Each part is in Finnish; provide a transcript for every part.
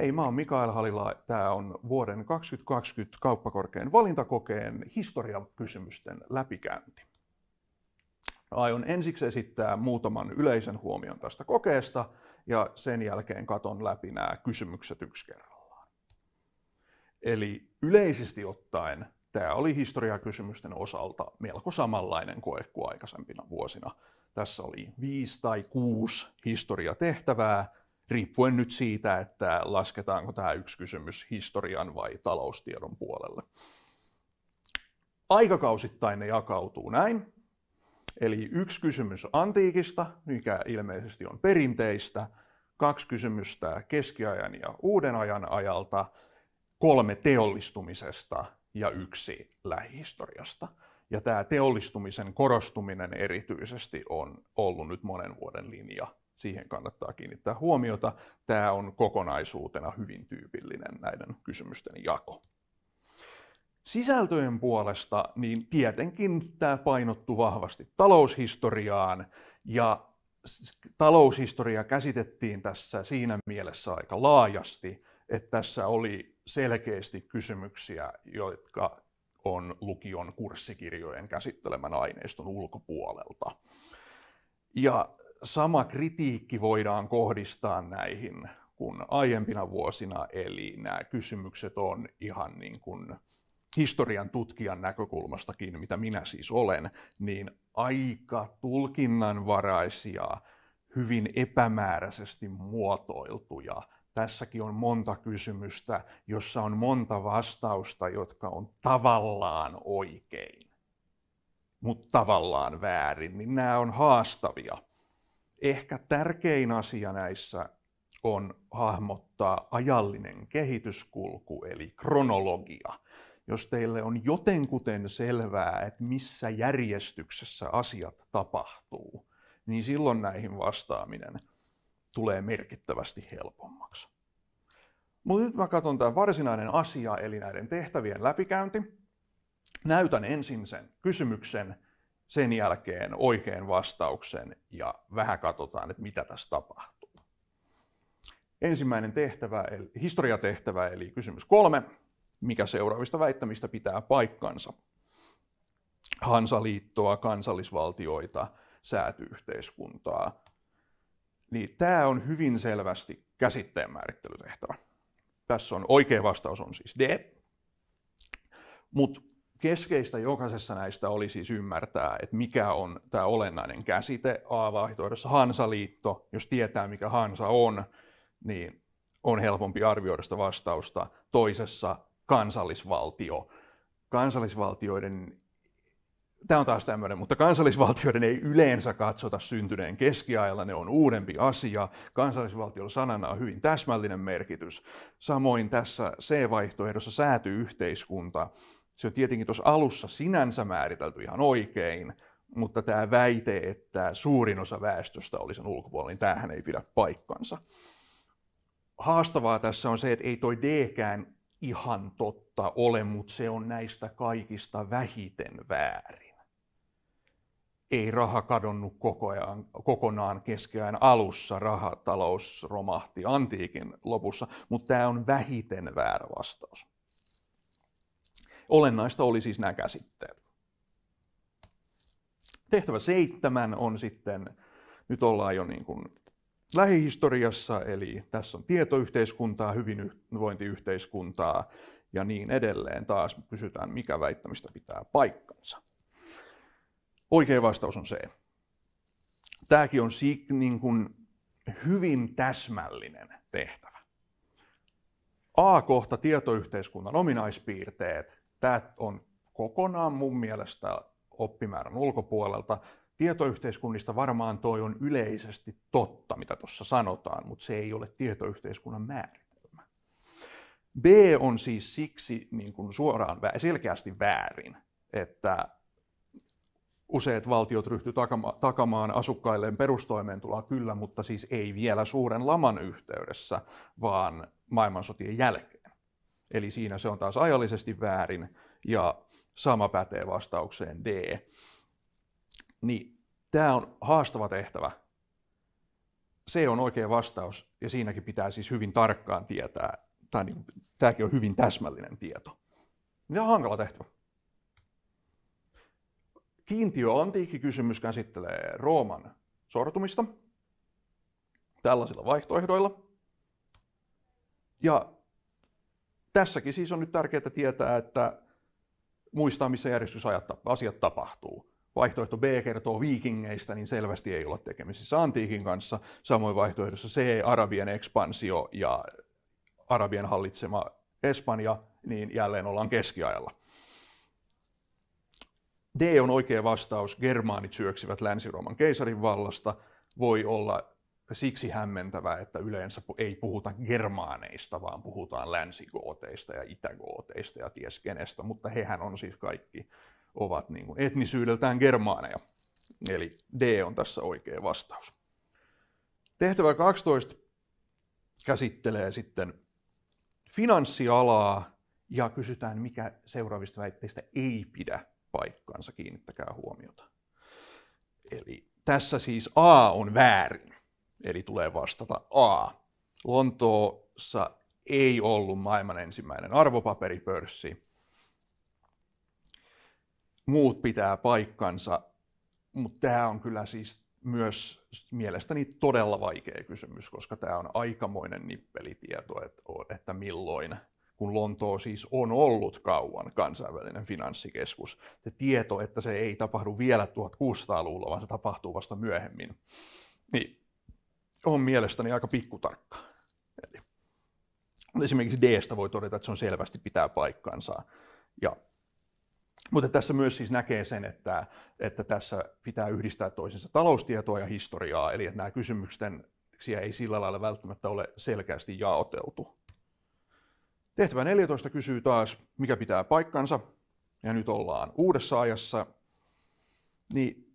Hei, mä oon Mikael Halila. Tämä on vuoden 2020 kauppakorkean valintakokeen historian kysymysten läpikäynti. Aion ensiksi esittää muutaman yleisen huomion tästä kokeesta ja sen jälkeen katon läpi nämä kysymykset yksi kerrallaan. Eli yleisesti ottaen tämä oli historiakysymysten osalta melko samanlainen koe kuin aikaisempina vuosina. Tässä oli viisi tai kuusi historiatehtävää, riippuen nyt siitä, että lasketaanko tämä yksi kysymys historian vai taloustiedon puolelle. Aikakausittain ne jakautuu näin. Eli yksi kysymys antiikista, mikä ilmeisesti on perinteistä, kaksi kysymystä keskiajan ja uuden ajan ajalta, kolme teollistumisesta ja yksi lähihistoriasta. Ja tämä teollistumisen korostuminen erityisesti on ollut nyt monen vuoden linja siihen kannattaa kiinnittää huomiota. Tämä on kokonaisuutena hyvin tyypillinen näiden kysymysten jako. Sisältöjen puolesta niin tietenkin tämä painottuu vahvasti taloushistoriaan ja taloushistoria käsitettiin tässä siinä mielessä aika laajasti, että tässä oli selkeästi kysymyksiä, jotka on lukion kurssikirjojen käsittelemän aineiston ulkopuolelta. Ja sama kritiikki voidaan kohdistaa näihin kuin aiempina vuosina, eli nämä kysymykset on ihan niin kuin historian tutkijan näkökulmastakin, mitä minä siis olen, niin aika tulkinnanvaraisia, hyvin epämääräisesti muotoiltuja. Tässäkin on monta kysymystä, jossa on monta vastausta, jotka on tavallaan oikein, mutta tavallaan väärin, niin nämä on haastavia ehkä tärkein asia näissä on hahmottaa ajallinen kehityskulku, eli kronologia. Jos teille on jotenkuten selvää, että missä järjestyksessä asiat tapahtuu, niin silloin näihin vastaaminen tulee merkittävästi helpommaksi. Mutta nyt mä katson tämä varsinainen asia, eli näiden tehtävien läpikäynti. Näytän ensin sen kysymyksen, sen jälkeen oikean vastauksen ja vähän katsotaan, että mitä tässä tapahtuu. Ensimmäinen tehtävä, eli historiatehtävä, eli kysymys kolme. Mikä seuraavista väittämistä pitää paikkansa? Hansaliittoa, kansallisvaltioita, säätyyhteiskuntaa. Niin tämä on hyvin selvästi käsitteen määrittelytehtävä. Tässä on oikea vastaus on siis D. Mutta keskeistä jokaisessa näistä oli siis ymmärtää, että mikä on tämä olennainen käsite A-vaihtoehdossa Hansaliitto. Jos tietää, mikä Hansa on, niin on helpompi arvioida sitä vastausta. Toisessa kansallisvaltio. Kansallisvaltioiden Tämä on taas tämmöinen, mutta kansallisvaltioiden ei yleensä katsota syntyneen keskiajalla, ne on uudempi asia. Kansallisvaltiolla sanana on hyvin täsmällinen merkitys. Samoin tässä C-vaihtoehdossa säätyyhteiskunta yhteiskunta se on tietenkin tuossa alussa sinänsä määritelty ihan oikein, mutta tämä väite, että suurin osa väestöstä oli sen ulkopuolella, niin tämähän ei pidä paikkansa. Haastavaa tässä on se, että ei toi D-kään ihan totta ole, mutta se on näistä kaikista vähiten väärin. Ei raha kadonnut koko ajan, kokonaan keskiajan alussa, rahatalous romahti antiikin lopussa, mutta tämä on vähiten väärä vastaus. Olennaista oli siis nämä käsitteet. Tehtävä seitsemän on sitten, nyt ollaan jo niin kuin lähihistoriassa, eli tässä on tietoyhteiskuntaa, hyvinvointiyhteiskuntaa ja niin edelleen. Taas kysytään, mikä väittämistä pitää paikkansa. Oikea vastaus on se. Tämäkin on niin kuin hyvin täsmällinen tehtävä. A-kohta tietoyhteiskunnan ominaispiirteet Tämä on kokonaan mun mielestä oppimäärän ulkopuolelta. Tietoyhteiskunnista varmaan toi on yleisesti totta, mitä tuossa sanotaan, mutta se ei ole tietoyhteiskunnan määritelmä. B on siis siksi niin kuin suoraan selkeästi väärin, että useat valtiot ryhty takamaan asukkailleen perustoimeentuloa kyllä, mutta siis ei vielä suuren laman yhteydessä, vaan maailmansotien jälkeen. Eli siinä se on taas ajallisesti väärin ja sama pätee vastaukseen D. Niin tämä on haastava tehtävä. Se on oikea vastaus ja siinäkin pitää siis hyvin tarkkaan tietää. Tai niin, tämäkin on hyvin täsmällinen tieto. Tämä on hankala tehtävä. kiintiö kysymys käsittelee Rooman sortumista tällaisilla vaihtoehdoilla. Ja Tässäkin siis on nyt tärkeää tietää, että muistaa, missä järjestys asiat tapahtuu. Vaihtoehto B kertoo viikingeistä, niin selvästi ei olla tekemisissä antiikin kanssa. Samoin vaihtoehdossa C, Arabien ekspansio ja Arabien hallitsema Espanja, niin jälleen ollaan keskiajalla. D on oikea vastaus, germaanit syöksivät Länsi-Rooman keisarin vallasta. Voi olla siksi hämmentävä, että yleensä ei puhuta germaaneista, vaan puhutaan länsigooteista ja itägooteista ja ties kenestä, mutta hehän on siis kaikki ovat niin kuin etnisyydeltään germaaneja. Eli D on tässä oikea vastaus. Tehtävä 12 käsittelee sitten finanssialaa ja kysytään, mikä seuraavista väitteistä ei pidä paikkaansa, kiinnittäkää huomiota. Eli tässä siis A on väärin Eli tulee vastata A. Lontoossa ei ollut maailman ensimmäinen arvopaperipörssi. Muut pitää paikkansa, mutta tämä on kyllä siis myös mielestäni todella vaikea kysymys, koska tämä on aikamoinen nippelitieto, että milloin, kun Lontoo siis on ollut kauan kansainvälinen finanssikeskus. Se tieto, että se ei tapahdu vielä 1600-luvulla, vaan se tapahtuu vasta myöhemmin, niin on mielestäni aika pikkutarkka. Eli esimerkiksi Dstä voi todeta, että se on selvästi pitää paikkansa. Ja, mutta tässä myös siis näkee sen, että, että tässä pitää yhdistää toisensa taloustietoa ja historiaa, eli että nämä kysymysten ei sillä lailla välttämättä ole selkeästi jaoteltu. Tehtävä 14 kysyy taas, mikä pitää paikkansa, ja nyt ollaan uudessa ajassa, niin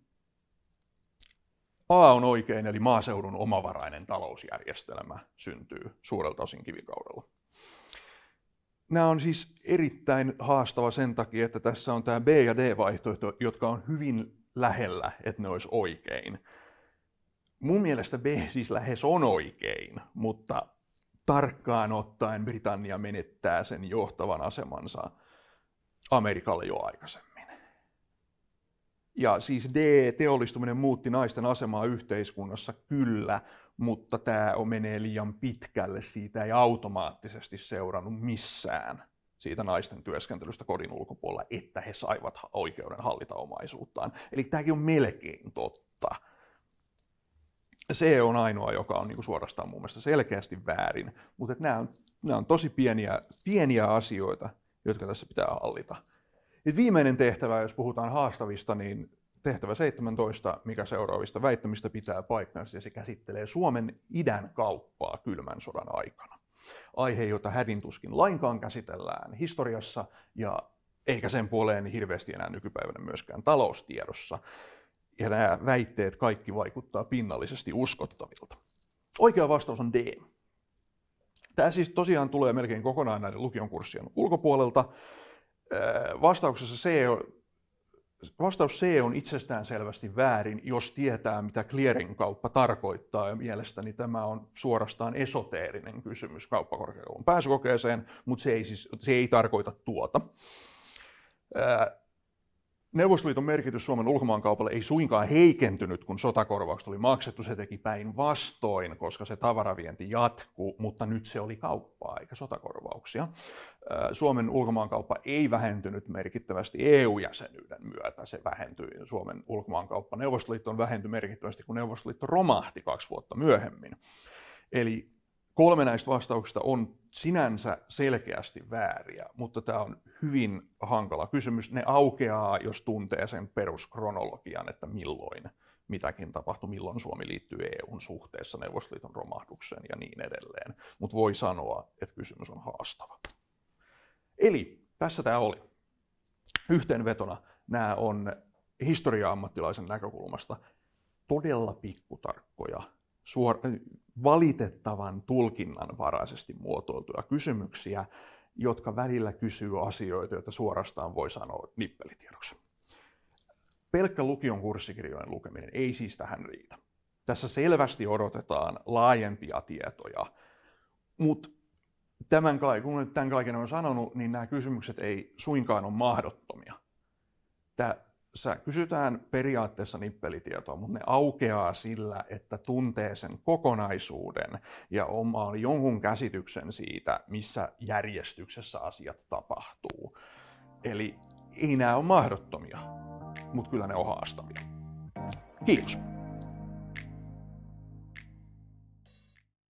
A on oikein, eli maaseudun omavarainen talousjärjestelmä syntyy suurelta osin kivikaudella. Nämä on siis erittäin haastava sen takia, että tässä on tämä B- ja D-vaihtoehto, jotka on hyvin lähellä, että ne olisi oikein. Mun mielestä B siis lähes on oikein, mutta tarkkaan ottaen Britannia menettää sen johtavan asemansa Amerikalle jo aikaisemmin. Ja siis d teollistuminen muutti naisten asemaa yhteiskunnassa, kyllä, mutta tämä menee liian pitkälle. Siitä ei automaattisesti seurannut missään siitä naisten työskentelystä kodin ulkopuolella, että he saivat oikeuden hallita omaisuuttaan. Eli tämäkin on melkein totta. Se on ainoa, joka on niin suorastaan mun mielestä selkeästi väärin, mutta nämä on, nämä on tosi pieniä, pieniä asioita, jotka tässä pitää hallita. Nyt viimeinen tehtävä, jos puhutaan haastavista, niin tehtävä 17, mikä seuraavista väittämistä pitää paikkansa, ja se käsittelee Suomen idän kauppaa kylmän sodan aikana. Aihe, jota hädintuskin lainkaan käsitellään historiassa, ja eikä sen puoleen niin hirveästi enää nykypäivänä myöskään taloustiedossa. Ja nämä väitteet kaikki vaikuttaa pinnallisesti uskottavilta. Oikea vastaus on D. Tämä siis tosiaan tulee melkein kokonaan näiden lukion kurssien ulkopuolelta, vastauksessa C on, vastaus C on itsestään selvästi väärin, jos tietää, mitä clearing-kauppa tarkoittaa. Ja mielestäni tämä on suorastaan esoteerinen kysymys kauppakorkeakoulun pääsykokeeseen, mutta se ei, siis, se ei tarkoita tuota. Neuvostoliiton merkitys Suomen ulkomaankaupalle ei suinkaan heikentynyt, kun sotakorvaukset oli maksettu. Se teki päinvastoin, koska se tavaravienti jatkuu, mutta nyt se oli kauppaa eikä sotakorvauksia. Suomen ulkomaankauppa ei vähentynyt merkittävästi EU-jäsenyyden myötä. Se vähentyi. Suomen ulkomaankauppa Neuvostoliitto on vähentynyt merkittävästi, kun Neuvostoliitto romahti kaksi vuotta myöhemmin. Eli Kolme näistä vastauksista on sinänsä selkeästi vääriä, mutta tämä on hyvin hankala kysymys. Ne aukeaa, jos tuntee sen peruskronologian, että milloin mitäkin tapahtui, milloin Suomi liittyy EUn suhteessa Neuvostoliiton romahdukseen ja niin edelleen. Mutta voi sanoa, että kysymys on haastava. Eli tässä tämä oli. Yhteenvetona nämä on historia-ammattilaisen näkökulmasta todella pikkutarkkoja suor- valitettavan tulkinnanvaraisesti muotoiltuja kysymyksiä, jotka välillä kysyy asioita, joita suorastaan voi sanoa nippelitiedoksi. Pelkkä lukion kurssikirjojen lukeminen ei siis tähän riitä. Tässä selvästi odotetaan laajempia tietoja, mutta tämän, kun tämän kaiken on sanonut, niin nämä kysymykset ei suinkaan ole mahdottomia. Tämä sä kysytään periaatteessa nippelitietoa, mutta ne aukeaa sillä, että tuntee sen kokonaisuuden ja omaa jonkun käsityksen siitä, missä järjestyksessä asiat tapahtuu. Eli ei nämä ole mahdottomia, mutta kyllä ne on haastavia. Kiitos.